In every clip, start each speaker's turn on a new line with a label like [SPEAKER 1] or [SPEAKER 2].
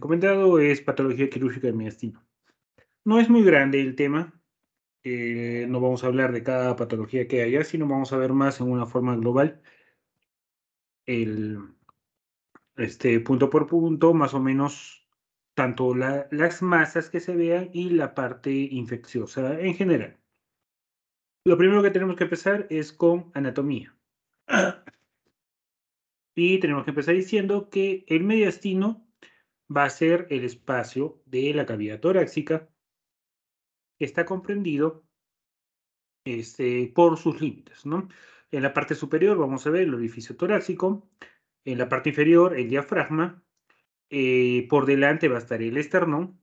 [SPEAKER 1] comentado es patología quirúrgica del mediastino. No es muy grande el tema, eh, no vamos a hablar de cada patología que haya, sino vamos a ver más en una forma global este, punto por punto, más o menos tanto las masas que se vean y la parte infecciosa en general. Lo primero que tenemos que empezar es con anatomía. Y tenemos que empezar diciendo que el mediastino va a ser el espacio de la cavidad torácica que está comprendido este, por sus límites. ¿no? En la parte superior vamos a ver el orificio torácico, en la parte inferior el diafragma, eh, por delante va a estar el esternón,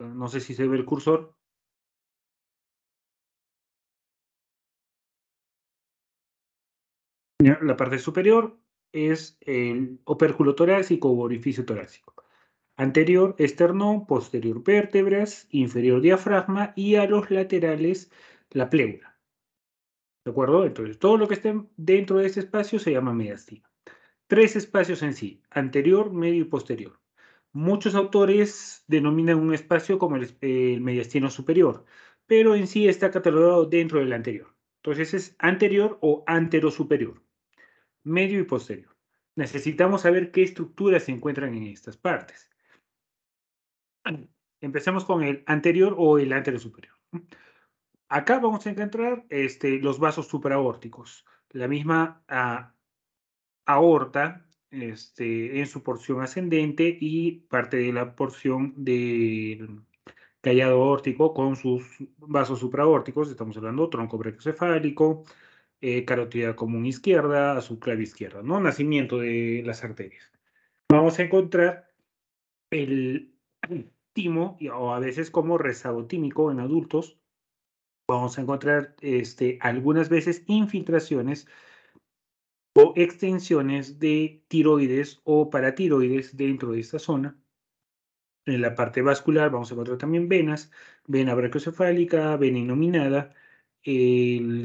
[SPEAKER 1] no sé si se ve el cursor. La parte superior, es el opérculo torácico o orificio torácico. Anterior, esternón, posterior vértebras, inferior diafragma y a los laterales la pleura. ¿De acuerdo? Entonces, todo lo que esté dentro de este espacio se llama mediastino. Tres espacios en sí, anterior, medio y posterior. Muchos autores denominan un espacio como el, mediastino superior, pero en sí está catalogado dentro del anterior. Entonces es anterior o antero superior medio y posterior. Necesitamos saber qué estructuras se encuentran en estas partes. Empecemos con el anterior o el anterior superior. Acá vamos a encontrar este, los vasos supraórticos, la misma ah, aorta este, en su porción ascendente y parte de la porción del callado órtico con sus vasos supraórticos, estamos hablando tronco brachiocefálico, eh, común izquierda, subclavia izquierda, ¿no? Nacimiento de las arterias. Vamos a encontrar el timo, o a veces como rezago tímico en adultos. Vamos a encontrar este, algunas veces infiltraciones o extensiones de tiroides o paratiroides dentro de esta zona. En la parte vascular vamos a encontrar también venas, vena brachiocefálica, vena inominada,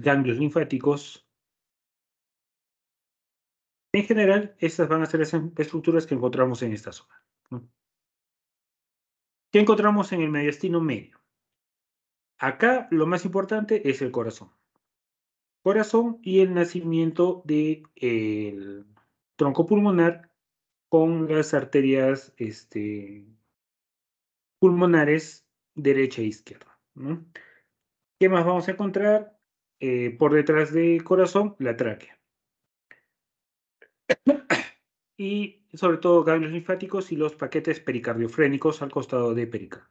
[SPEAKER 1] ganglios linfáticos. En general, estas van a ser las estructuras que encontramos en esta zona. ¿Qué encontramos en el mediastino medio? Acá lo más importante es el corazón. Corazón y el nacimiento del eh, tronco pulmonar con las arterias este, pulmonares derecha e izquierda. ¿no? ¿Qué más vamos a encontrar? Eh, por detrás del corazón, la tráquea. y sobre todo ganglios linfáticos y los paquetes pericardiofrénicos al costado de pericardio.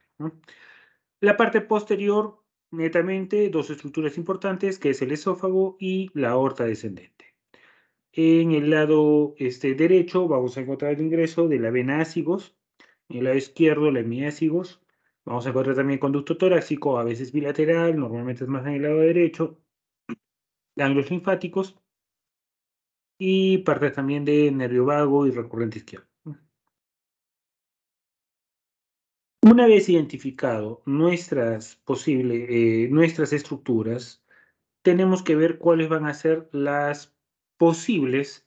[SPEAKER 1] La parte posterior, netamente, dos estructuras importantes, que es el esófago y la aorta descendente. En el lado este, derecho vamos a encontrar el ingreso de la vena ácigos, en el lado izquierdo la hemiácigos, Vamos a encontrar también conducto torácico, a veces bilateral, normalmente es más en el lado derecho, ganglios linfáticos y parte también de nervio vago y recurrente izquierdo. Una vez identificado nuestras posibles, eh, nuestras estructuras, tenemos que ver cuáles van a ser las posibles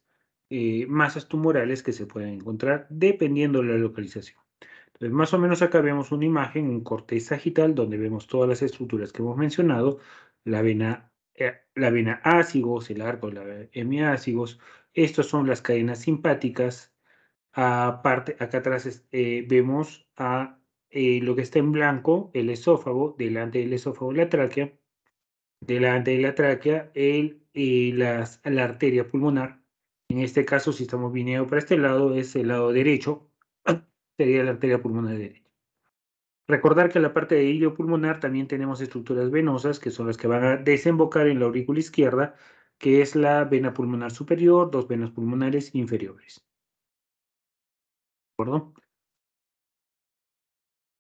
[SPEAKER 1] eh, masas tumorales que se pueden encontrar dependiendo de la localización más o menos acá vemos una imagen, un corte sagital, donde vemos todas las estructuras que hemos mencionado, la vena, eh, la vena ácigos, el arco, la hemiácigos, estas son las cadenas simpáticas, aparte, acá atrás eh, vemos a eh, lo que está en blanco, el esófago, delante del esófago la tráquea, delante de la tráquea el, la arteria pulmonar, en este caso, si estamos viniendo para este lado, es el lado derecho, sería la arteria pulmonar derecha. Recordar que en la parte de hilo pulmonar también tenemos estructuras venosas, que son las que van a desembocar en la aurícula izquierda, que es la vena pulmonar superior, dos venas pulmonares inferiores. ¿De acuerdo?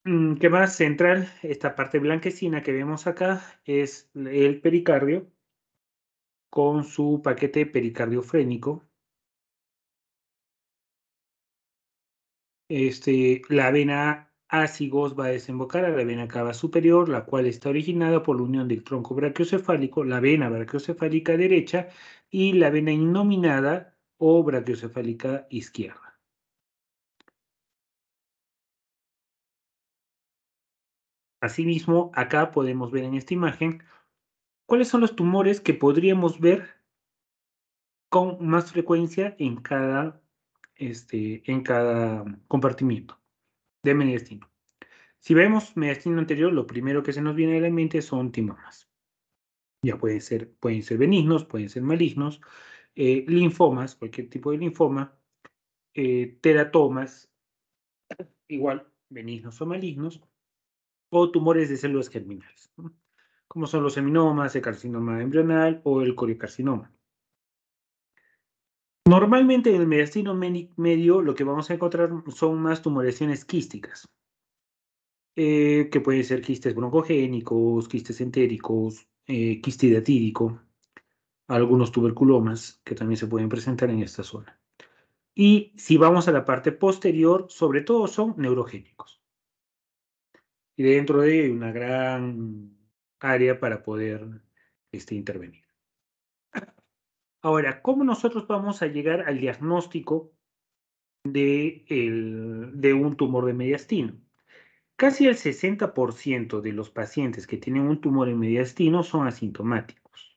[SPEAKER 1] Mm, ¿Qué más? Central, esta parte blanquecina que vemos acá es el pericardio con su paquete pericardiofrénico, este, la vena ácigos va a desembocar a la vena cava superior, la cual está originada por la unión del tronco brachiocefálico, la vena brachiocefálica derecha y la vena innominada o brachiocefálica izquierda. Asimismo, acá podemos ver en esta imagen cuáles son los tumores que podríamos ver con más frecuencia en cada este, en cada compartimiento de mediastino. Si vemos mediastino anterior, lo primero que se nos viene a la mente son timomas. Ya pueden ser, pueden ser benignos, pueden ser malignos, eh, linfomas, cualquier tipo de linfoma, eh, teratomas, igual benignos o malignos, o tumores de células germinales, como son los seminomas, el carcinoma embrional o el coriocarcinoma. Normalmente en el mediastino medio lo que vamos a encontrar son más tumoraciones quísticas, eh, que pueden ser quistes broncogénicos, quistes entéricos, eh, quiste algunos tuberculomas que también se pueden presentar en esta zona. Y si vamos a la parte posterior, sobre todo son neurogénicos. Y dentro de una gran área para poder este, intervenir. Ahora, ¿cómo nosotros vamos a llegar al diagnóstico de, un tumor de mediastino? Casi el 60% de los pacientes que tienen un tumor de mediastino son asintomáticos.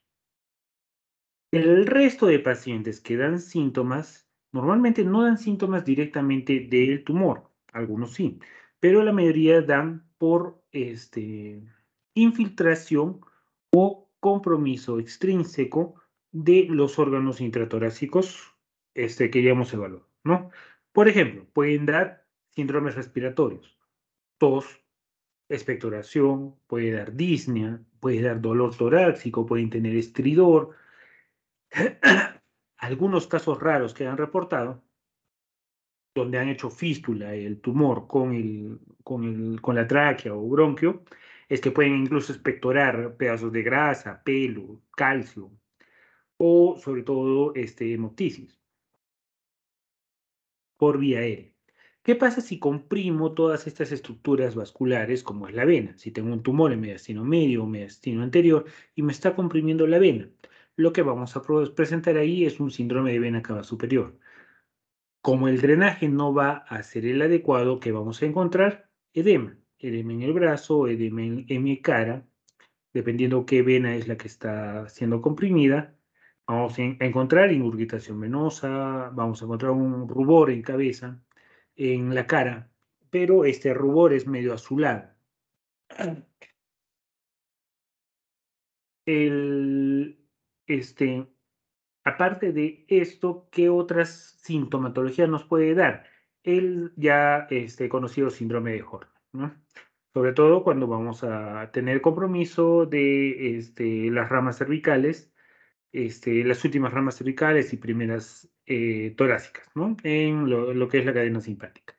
[SPEAKER 1] El resto de pacientes que dan síntomas, normalmente no dan síntomas directamente del tumor, algunos sí, pero la mayoría dan por este, infiltración o compromiso extrínseco de los órganos intratorácicos este, que ya hemos evaluado, ¿no? Por ejemplo, pueden dar síndromes respiratorios, tos, expectoración, puede dar disnea, puede dar dolor torácico, pueden tener estridor. Algunos casos raros que han reportado, donde han hecho fístula, el tumor con, el, con, con la tráquea o bronquio, es que pueden incluso expectorar pedazos de grasa, pelo, calcio, o sobre todo este, hemoptisis por vía aérea. ¿Qué pasa si comprimo todas estas estructuras vasculares como es la vena? Si tengo un tumor en mediastino medio o mediastino anterior y me está comprimiendo la vena, lo que vamos a presentar ahí es un síndrome de vena cava superior. Como el drenaje no va a ser el adecuado, ¿qué vamos a encontrar? Edema. Edema en el brazo, edema en mi cara, dependiendo qué vena es la que está siendo comprimida, vamos a encontrar inurgitación venosa, vamos a encontrar un rubor en cabeza, en la cara, pero este rubor es medio azulado. este, aparte de esto, ¿qué otras sintomatologías nos puede dar? El ya este, conocido síndrome de Horn, sobre todo cuando vamos a tener compromiso de este, las ramas cervicales este, las últimas ramas cervicales y primeras eh, torácicas, ¿no? En lo, que es la cadena simpática.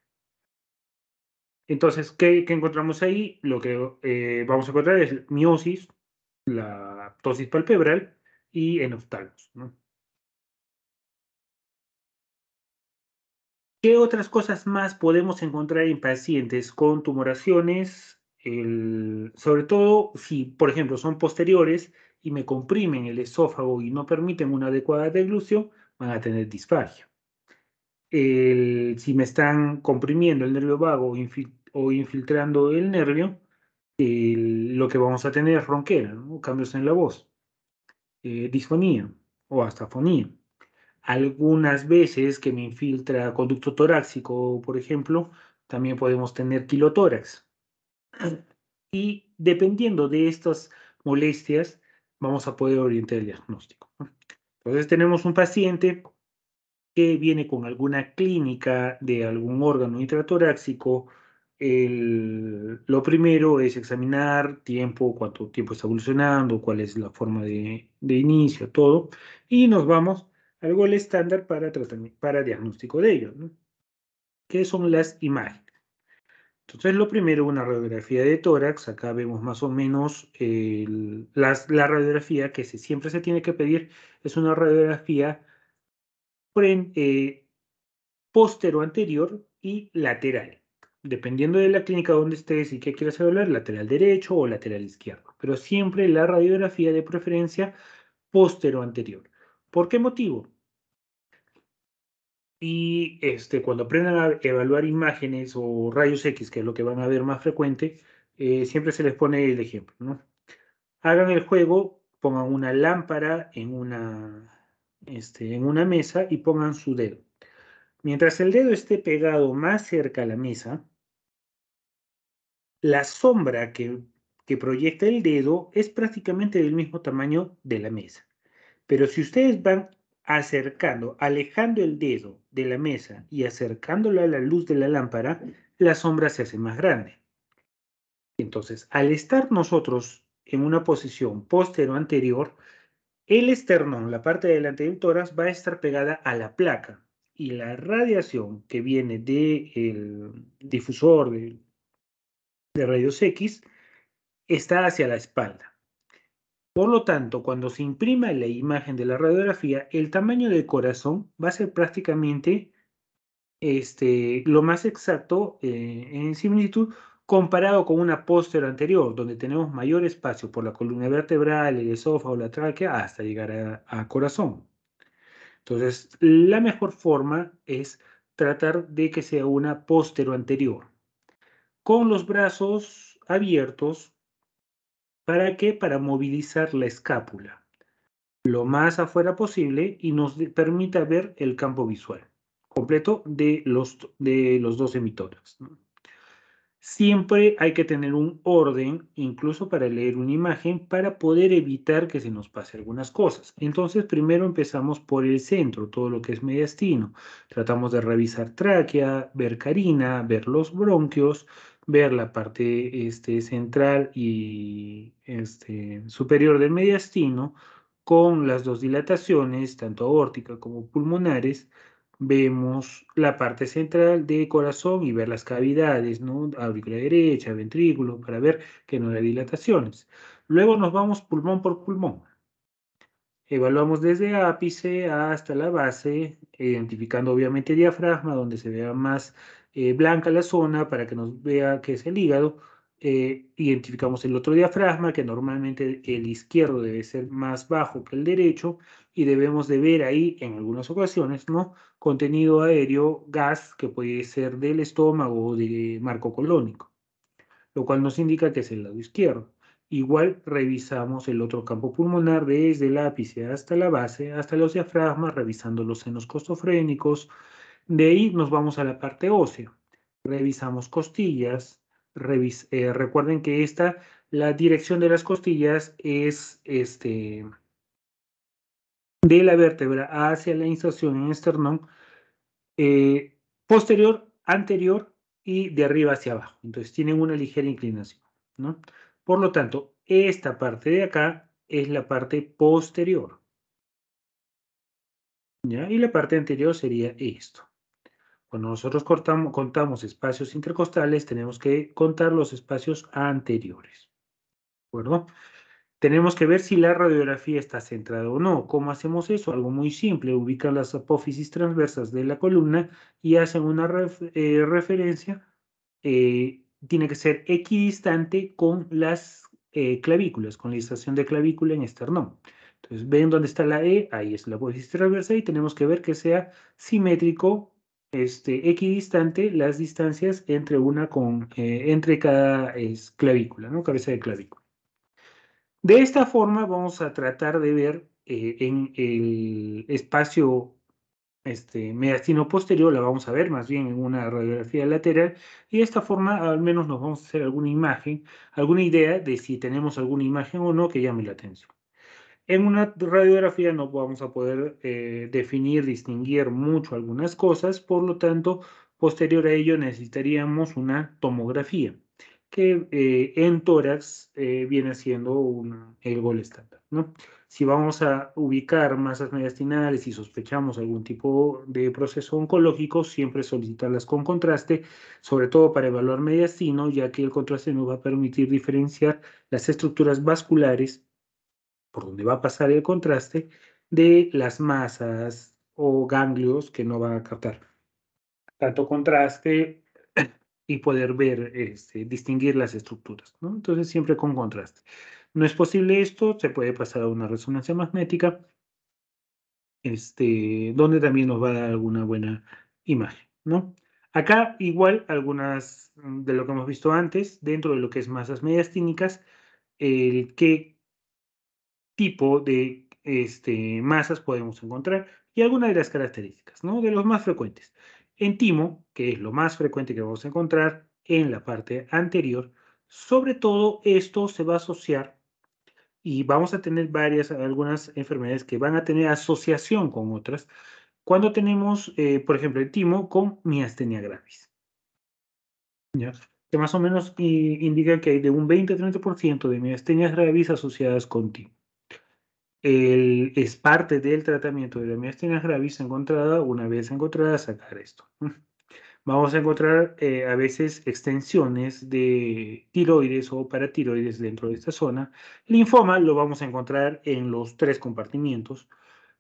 [SPEAKER 1] Entonces, ¿qué, encontramos ahí? Lo que eh, vamos a encontrar es miosis, la ptosis palpebral y enoftalmos, ¿no? ¿Qué otras cosas más podemos encontrar en pacientes con tumoraciones? sobre todo si, por ejemplo, son posteriores y me comprimen el esófago y no permiten una adecuada deglución, van a tener disfagia. si me están comprimiendo el nervio vago o infiltrando el nervio, lo que vamos a tener es ronquera, cambios en la voz, eh, disfonía o hasta fonía. Algunas veces que me infiltra conducto torácico, por ejemplo, también podemos tener quilotórax. Y dependiendo de estas molestias, vamos a poder orientar el diagnóstico. Entonces tenemos un paciente que viene con alguna clínica de algún órgano intratoráxico, lo primero es examinar tiempo, cuánto tiempo está evolucionando, cuál es la forma de, inicio, todo, y nos vamos al gol estándar para, para diagnóstico de ello, que son las imágenes. Entonces, lo primero, una radiografía de tórax. Acá vemos más o menos la, radiografía que siempre se tiene que pedir. Es una radiografía postero eh, anterior y lateral. Dependiendo de la clínica donde estés y qué quieras evaluar, lateral derecho o lateral izquierdo. Pero siempre la radiografía de preferencia postero anterior. ¿Por qué motivo? y este, cuando aprendan a evaluar imágenes o rayos X, que es lo que van a ver más frecuente, eh, siempre se les pone el ejemplo. ¿no? Hagan el juego, pongan una lámpara en una, este, en una mesa y pongan su dedo. Mientras el dedo esté pegado más cerca a la mesa, la sombra que, que proyecta el dedo es prácticamente del mismo tamaño de la mesa. Pero si ustedes van acercando, alejando el dedo de la mesa y acercándola a la luz de la lámpara, la sombra se hace más grande. Entonces, al estar nosotros en una posición posterior anterior, el esternón, la parte delante del tórax, va a estar pegada a la placa y la radiación que viene del difusor de rayos X está hacia la espalda. Por lo tanto, cuando se imprima la imagen de la radiografía, el tamaño del corazón va a ser prácticamente este, lo más exacto eh, en similitud comparado con una póster anterior, donde tenemos mayor espacio por la columna vertebral, el esófago, la tráquea, hasta llegar a, corazón. Entonces, la mejor forma es tratar de que sea una póstero anterior. Con los brazos abiertos, ¿Para qué? Para movilizar la escápula lo más afuera posible y nos permita ver el campo visual completo de los, de los dos emitores. Siempre hay que tener un orden, incluso para leer una imagen, para poder evitar que se nos pase algunas cosas. Entonces, primero empezamos por el centro, todo lo que es mediastino. Tratamos de revisar tráquea, ver carina, ver los bronquios, ver la parte este, central y este, superior del mediastino con las dos dilataciones, tanto aórtica como pulmonares, vemos la parte central de corazón y ver las cavidades, ¿no? Aurícula derecha, ventrículo, para ver que no hay dilataciones. Luego nos vamos pulmón por pulmón. Evaluamos desde ápice hasta la base, identificando obviamente diafragma, donde se vea más eh, blanca la zona para que nos vea que es el hígado. Eh, identificamos el otro diafragma, que normalmente el izquierdo debe ser más bajo que el derecho, y debemos de ver ahí, en algunas ocasiones, ¿no? contenido aéreo, gas, que puede ser del estómago o de marco colónico, lo cual nos indica que es el lado izquierdo. Igual revisamos el otro campo pulmonar desde el ápice hasta la base, hasta los diafragmas, revisando los senos costofrénicos, de ahí nos vamos a la parte ósea. Revisamos costillas. Eh, recuerden que esta, la dirección de las costillas es este, de la vértebra hacia la inserción en esternón, eh, posterior, anterior y de arriba hacia abajo. Entonces tienen una ligera inclinación. ¿no? Por lo tanto, esta parte de acá es la parte posterior. Y la parte anterior sería esto. Cuando nosotros contamos espacios intercostales, tenemos que contar los espacios anteriores. ¿De acuerdo? Tenemos que ver si la radiografía está centrada o no. ¿Cómo hacemos eso? Algo muy simple. Ubican las apófisis transversas de la columna y hacen una eh, referencia. Eh, tiene que ser equidistante con las eh, clavículas, con la estación de clavícula en esternón. Entonces, ven dónde está la E, ahí es la apófisis transversa y tenemos que ver que sea simétrico este, equidistante las distancias entre una con, eh, entre cada clavícula, ¿no? Cabeza de clavícula. De esta forma vamos a tratar de ver eh, en el espacio este, mediastino posterior, la vamos a ver más bien en una radiografía lateral, y de esta forma al menos nos vamos a hacer alguna imagen, alguna idea de si tenemos alguna imagen o no que llame la atención. En una radiografía no vamos a poder eh, definir, distinguir mucho algunas cosas, por lo tanto, posterior a ello necesitaríamos una tomografía, que eh, en tórax eh, viene siendo el gol estándar. ¿no? Si vamos a ubicar masas mediastinales y sospechamos algún tipo de proceso oncológico, siempre solicitarlas con contraste, sobre todo para evaluar mediastino, ya que el contraste nos va a permitir diferenciar las estructuras vasculares por donde va a pasar el contraste, de las masas o ganglios que no van a captar tanto contraste y poder ver, este, distinguir las estructuras. ¿no? Entonces, siempre con contraste. No es posible esto, se puede pasar a una resonancia magnética, este, donde también nos va a dar alguna buena imagen. ¿no? Acá, igual, algunas mm, de lo que hemos visto antes, dentro de lo que es masas mediastínicas, el que tipo de este, masas podemos encontrar y algunas de las características, ¿no? De los más frecuentes. En timo, que es lo más frecuente que vamos a encontrar en la parte anterior, sobre todo esto se va a asociar y vamos a tener varias, algunas enfermedades que van a tener asociación con otras cuando tenemos, eh, por ejemplo, el timo con miastenia gravis. Que más o menos eh, indica que hay de un 20 a 30% de miastenia gravis asociadas con timo es parte del tratamiento de la miastenia gravis encontrada, una vez encontrada, sacar esto. Vamos a encontrar eh, a veces extensiones de tiroides o paratiroides dentro de esta zona. Linfoma lo vamos a encontrar en los tres compartimientos.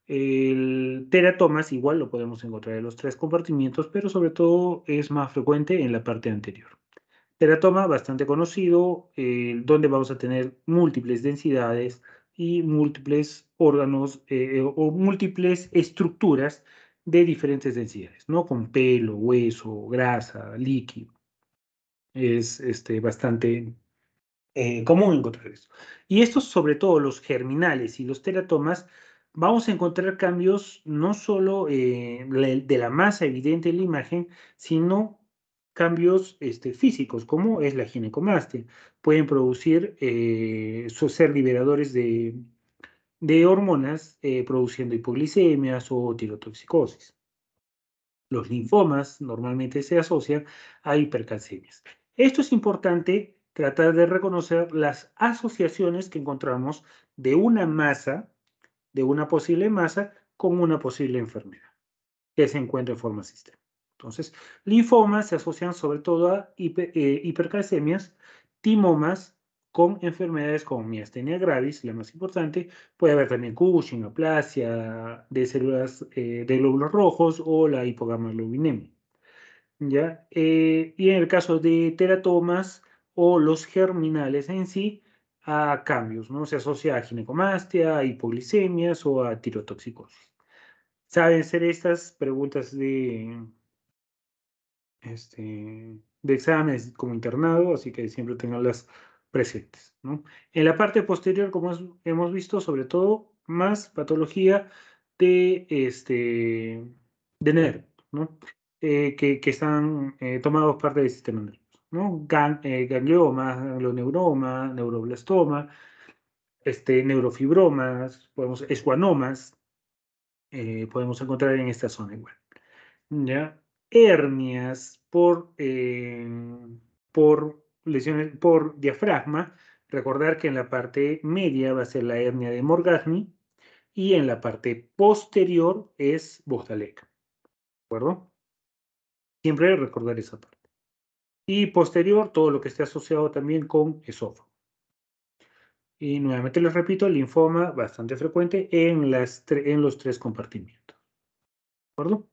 [SPEAKER 1] El teratomas igual lo podemos encontrar en los tres compartimientos, pero sobre todo es más frecuente en la parte anterior. Teratoma bastante conocido, eh, donde vamos a tener múltiples densidades, y múltiples órganos eh, eh, o múltiples estructuras de diferentes densidades, ¿no? Con pelo, hueso, grasa, líquido. Es este, bastante eh, común encontrar eso. Y estos, sobre todo los germinales y los teratomas, vamos a encontrar cambios no solo de la masa evidente en la imagen, sino cambios este, físicos, como es la ginecomastia pueden producir, eh, ser liberadores de, de hormonas, eh, produciendo hipoglicemias o tirotoxicosis. Los linfomas normalmente se asocian a hipercalcemias. Esto es importante tratar de reconocer las asociaciones que encontramos de una masa, de una posible masa, con una posible enfermedad que se encuentra en forma sistémica. Entonces, linfomas se asocian sobre todo a eh, hipercalcemias timomas con enfermedades como miastenia gravis, la más importante, puede haber también Cushing, de células eh, de glóbulos rojos o la hipogamaglobinemia. ¿ya? Eh, y en el caso de teratomas o los germinales en sí, a cambios, ¿no? Se asocia a ginecomastia, a hipoglicemias o a tirotoxicosis. ¿Saben ser estas preguntas de este, de exámenes como internado, así que siempre tenganlas presentes. ¿no? En la parte posterior, como hemos visto, sobre todo más patología de, este, de ¿no? Eh, que, están eh, tomados parte del sistema nervioso. ¿no? Eh, ganglioma, neuroblastoma, este, neurofibromas, podemos, escuanomas, podemos encontrar en esta zona igual. ¿ya? hernias por, em, por lesiones por diafragma. Recordar que en la parte media va a ser la hernia de Morgagni y en la parte posterior es Bochdalek ¿De acuerdo? Siempre recordar esa parte. Y posterior, todo lo que esté asociado también con esófago. Y nuevamente les repito, linfoma bastante frecuente en, las en los tres compartimientos. ¿De acuerdo?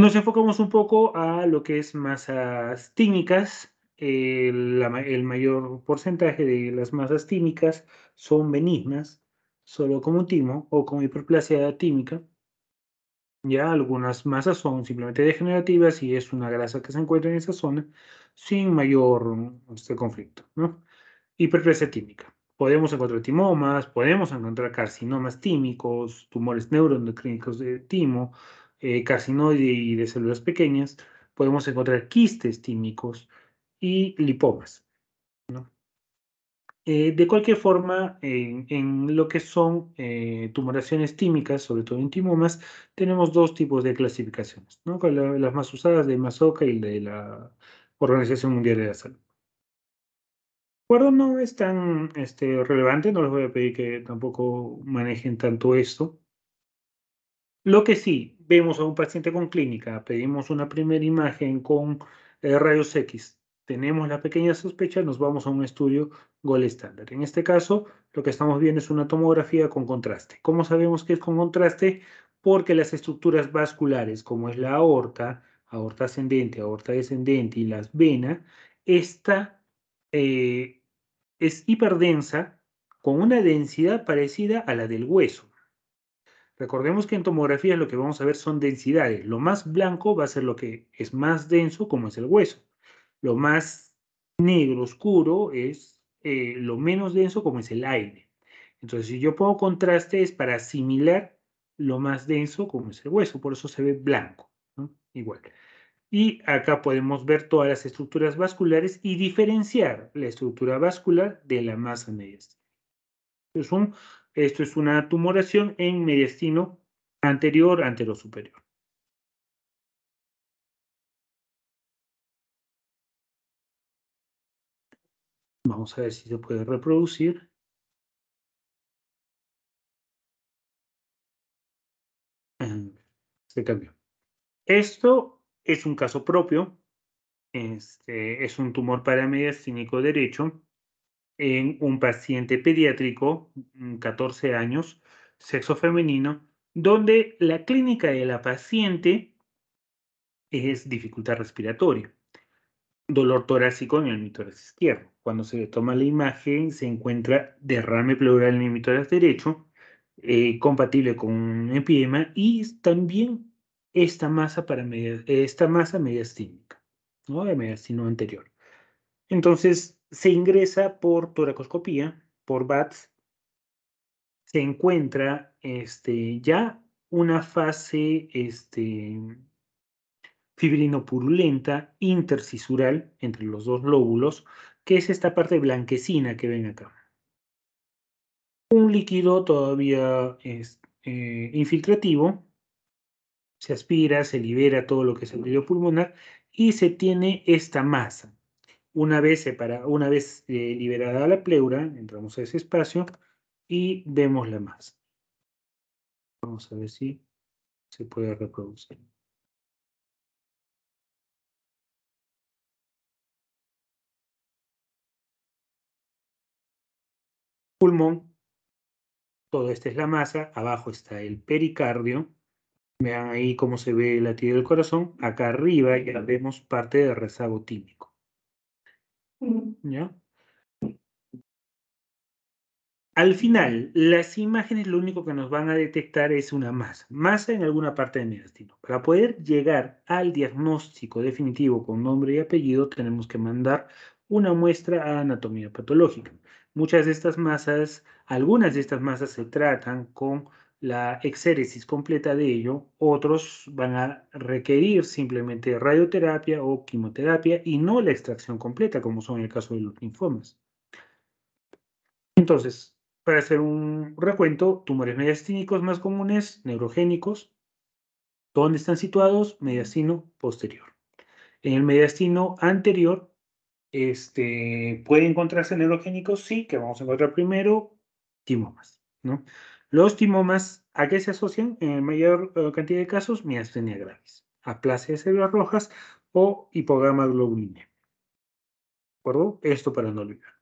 [SPEAKER 1] nos enfocamos un poco a lo que es masas tímicas. El, mayor porcentaje de las masas tímicas son benignas, solo como timo o con hiperplasia tímica. Ya algunas masas son simplemente degenerativas y es una grasa que se encuentra en esa zona sin mayor este, conflicto. ¿no? Hiperplasia tímica. Podemos encontrar timomas, podemos encontrar carcinomas tímicos, tumores neuroendocrínicos de timo, eh, y de células pequeñas, podemos encontrar quistes tímicos y lipomas. Eh, de cualquier forma, en, lo que son eh, tumoraciones tímicas, sobre todo en timomas, tenemos dos tipos de clasificaciones, las más usadas de Masoca y de la Organización Mundial de la Salud. bueno acuerdo no es tan este, relevante, no les voy a pedir que tampoco manejen tanto esto. Lo que sí, vemos a un paciente con clínica, pedimos una primera imagen con eh, rayos X, tenemos la pequeña sospecha, nos vamos a un estudio gol estándar. En este caso, lo que estamos viendo es una tomografía con contraste. ¿Cómo sabemos que es con contraste? Porque las estructuras vasculares, como es la aorta, aorta ascendente, aorta descendente y las venas, esta eh, es hiperdensa con una densidad parecida a la del hueso. Recordemos que en tomografía lo que vamos a ver son densidades. Lo más blanco va a ser lo que es más denso, como es el hueso. Lo más negro oscuro es eh, lo menos denso, como es el aire. Entonces, si yo pongo contraste es para asimilar lo más denso, como es el hueso. Por eso se ve blanco, igual. Y acá podemos ver todas las estructuras vasculares y diferenciar la estructura vascular de la masa media. Es un esto es una tumoración en mediastino anterior, superior. Vamos a ver si se puede reproducir. Ah, se cambió. Esto es un caso propio. Este, es un tumor paramediastínico derecho en un paciente pediátrico, 14 mm, años, sexo femenino, donde la clínica de la paciente es dificultad respiratoria, dolor torácico en el mitoras izquierdo. Cuando se le toma la imagen, se encuentra derrame pleural en el mitoras derecho, eh, compatible con un epidema y también esta masa, para esta masa mediastínica, ¿no? de mediastino anterior. Entonces, se ingresa por toracoscopía, por BATS, se encuentra este, ya una fase este, fibrinopurulenta intercisural entre los dos lóbulos, que es esta parte blanquecina que ven acá. Un líquido todavía es, eh, infiltrativo, se aspira, se libera todo lo que es el líquido pulmonar y se tiene esta masa una vez, una vez eh, liberada la pleura, entramos a ese espacio y vemos la masa. Vamos a ver si se puede reproducir. Pulmón, todo esta es la masa, abajo está el pericardio, vean ahí cómo se ve el latido del corazón, acá arriba ya vemos parte del rezago tímico. ¿Ya? Al final, las imágenes lo único que nos van a detectar es una masa, masa en alguna parte de mi Para poder llegar al diagnóstico definitivo con nombre y apellido, tenemos que mandar una muestra a anatomía patológica. Muchas de estas masas, algunas de estas masas se tratan con la exéresis completa de ello, otros van a requerir simplemente radioterapia o quimioterapia y no la extracción completa, como son el caso de los linfomas. Entonces, para hacer un recuento, tumores mediastínicos más comunes, neurogénicos, ¿dónde están situados? Mediastino posterior. En el mediastino anterior, este, ¿puede encontrarse neurogénicos? Sí, que vamos a encontrar primero quimomas, ¿no? Los timomas, ¿a qué se asocian en mayor eh, cantidad de casos? Miastenia gravis, aplasia de células rojas o hipogama globulina. ¿De acuerdo? Esto para no olvidar.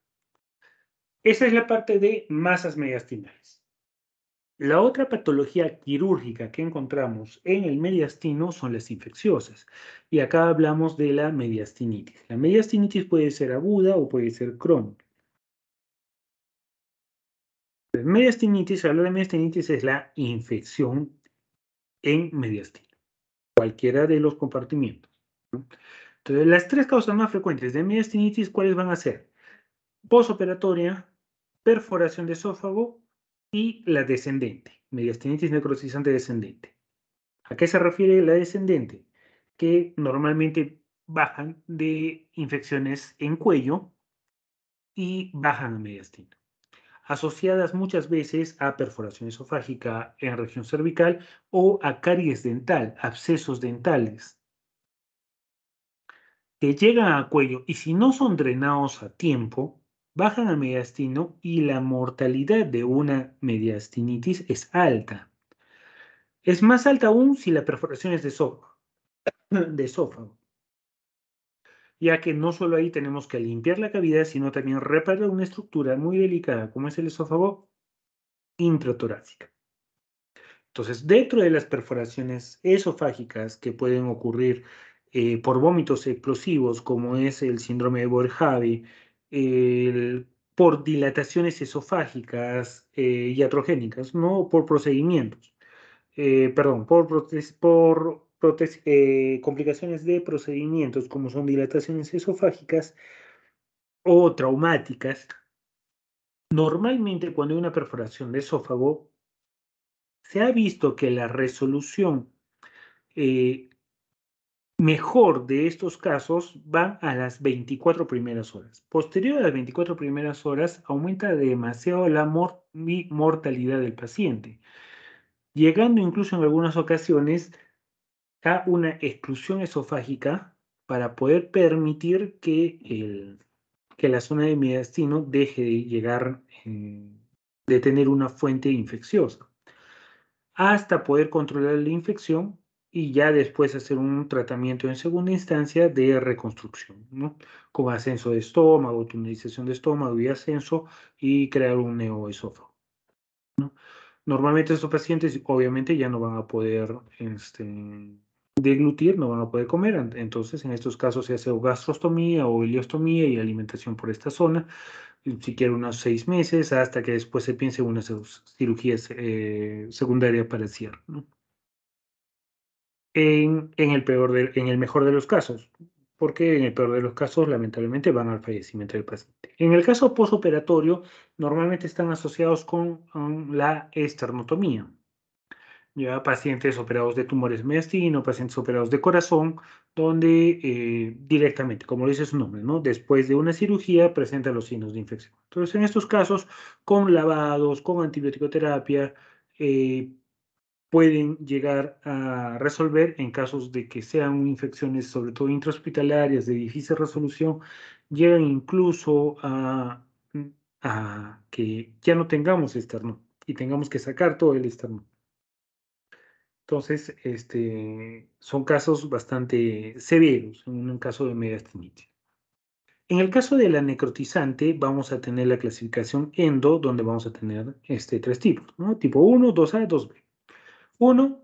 [SPEAKER 1] Esa es la parte de masas mediastinales. La otra patología quirúrgica que encontramos en el mediastino son las infecciosas. Y acá hablamos de la mediastinitis. La mediastinitis puede ser aguda o puede ser crónica. Este, mediastinitis, hablar de mediastinitis es la infección en mediastino, cualquiera de los compartimientos. Entonces, las tres causas más frecuentes de mediastinitis, ¿cuáles van a ser? Posoperatoria, perforación de esófago y la descendente, mediastinitis necrosizante descendente. ¿A qué se refiere la descendente? Que normalmente bajan de infecciones en cuello y bajan a mediastino asociadas muchas veces a perforación esofágica en región cervical o a caries dental, abscesos dentales, que llegan a cuello y si no son drenados a tiempo, bajan a mediastino y la mortalidad de una mediastinitis es alta. Es más alta aún si la perforación es de esófago ya que no solo ahí tenemos que limpiar la cavidad, sino también reparar una estructura muy delicada como es el esófago intratorácica. Entonces, dentro de las perforaciones esofágicas que pueden ocurrir eh, por vómitos explosivos, como es el síndrome de Borjavi, por dilataciones esofágicas eh, y atrogénicas, no por procedimientos, eh, perdón, por, por eh, complicaciones de procedimientos como son dilataciones esofágicas o traumáticas, normalmente cuando hay una perforación de esófago, se ha visto que la resolución eh, mejor de estos casos va a las 24 primeras horas. Posterior a las 24 primeras horas, aumenta demasiado la mortalidad del paciente, llegando incluso en algunas ocasiones una exclusión esofágica para poder permitir que, el, que la zona de mi destino deje de llegar, eh, de tener una fuente infecciosa, hasta poder controlar la infección y ya después hacer un tratamiento en segunda instancia de reconstrucción, ¿no? Con ascenso de estómago, tunelización de estómago y ascenso y crear un neoesófago, Normalmente estos pacientes obviamente ya no van a poder este, deglutir, no van a poder comer. Entonces, en estos casos se hace gastrostomía o ileostomía y alimentación por esta zona, siquiera unos seis meses, hasta que después se piense en una cirugía eh, secundaria para el En, el peor de, en el mejor de los casos, porque en el peor de los casos, lamentablemente, van al fallecimiento del paciente. En el caso posoperatorio, normalmente están asociados con la esternotomía ya pacientes operados de tumores mediastino, pacientes operados de corazón, donde eh, directamente, como dice su nombre, ¿no? después de una cirugía presenta los signos de infección. Entonces, en estos casos, con lavados, con antibiótico-terapia, eh, pueden llegar a resolver en casos de que sean infecciones, sobre todo intrahospitalarias, de difícil resolución, llegan incluso a, a que ya no tengamos esternón y tengamos que sacar todo el esternón. Entonces, este, son casos bastante severos en un caso de mediastinitis. En el caso de la necrotizante, vamos a tener la clasificación endo, donde vamos a tener este, tres tipos, ¿no? tipo 1, 2A, 2B. Uno,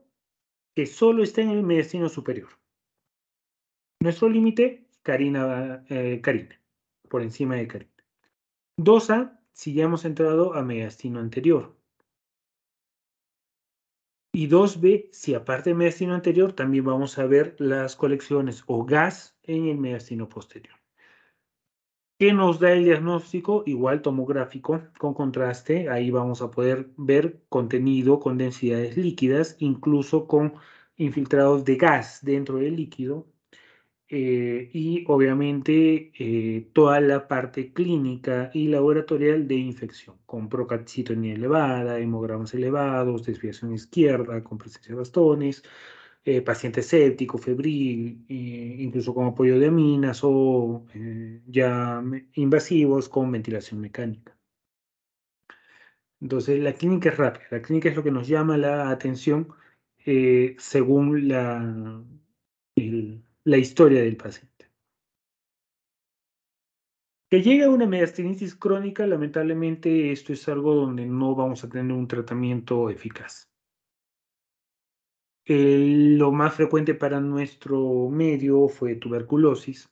[SPEAKER 1] que solo está en el mediastino superior. Nuestro límite, carina, eh, carina, por encima de carina. 2A, si ya hemos entrado a mediastino anterior. Y 2B, si aparte del mediastino anterior, también vamos a ver las colecciones o gas en el mediastino posterior. ¿Qué nos da el diagnóstico? Igual tomográfico con contraste. Ahí vamos a poder ver contenido con densidades líquidas, incluso con infiltrados de gas dentro del líquido eh, y obviamente eh, toda la parte clínica y laboratorial de infección, con procalcitonía elevada, hemogramas elevados, desviación izquierda, con presencia de bastones, eh, paciente séptico, febril, incluso con apoyo de aminas o ya invasivos con ventilación mecánica. Entonces, la clínica es rápida, la clínica es lo que nos llama la atención según la, el, la historia del paciente. Que llegue a una mediastinitis crónica, lamentablemente esto es algo donde no vamos a tener un tratamiento eficaz. lo más frecuente para nuestro medio fue tuberculosis,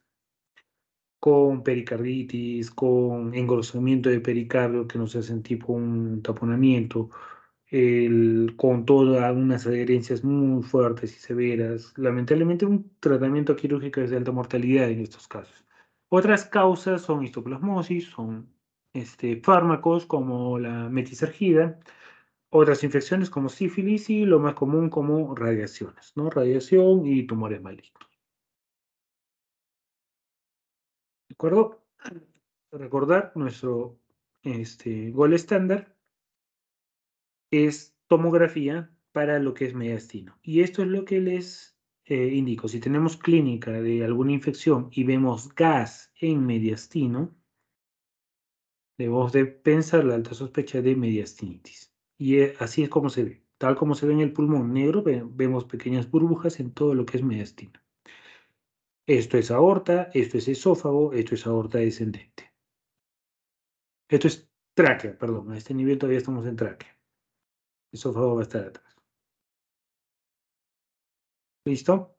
[SPEAKER 1] con pericarditis, con engrosamiento de pericardio que nos hacen tipo un taponamiento, con todas unas adherencias muy fuertes y severas. Lamentablemente un tratamiento quirúrgico es de alta mortalidad en estos casos. Otras causas son histoplasmosis, son este, fármacos como la metisergida otras infecciones como sífilis y lo más común como radiaciones, ¿no? Radiación y tumores malignos. ¿De acuerdo? Recordar nuestro este, gol estándar es tomografía para lo que es mediastino. Y esto es lo que les eh, indico. Si tenemos clínica de alguna infección y vemos gas en mediastino, debemos de pensar la alta sospecha de mediastinitis. Y eh, así es como se ve. Tal como se ve en el pulmón negro, vemos pequeñas burbujas en todo lo que es mediastino. Esto es aorta, esto es esófago, esto es aorta descendente. Esto es tráquea, perdón, a este nivel todavía estamos en tráquea y su favor estar atrás. ¿Listo?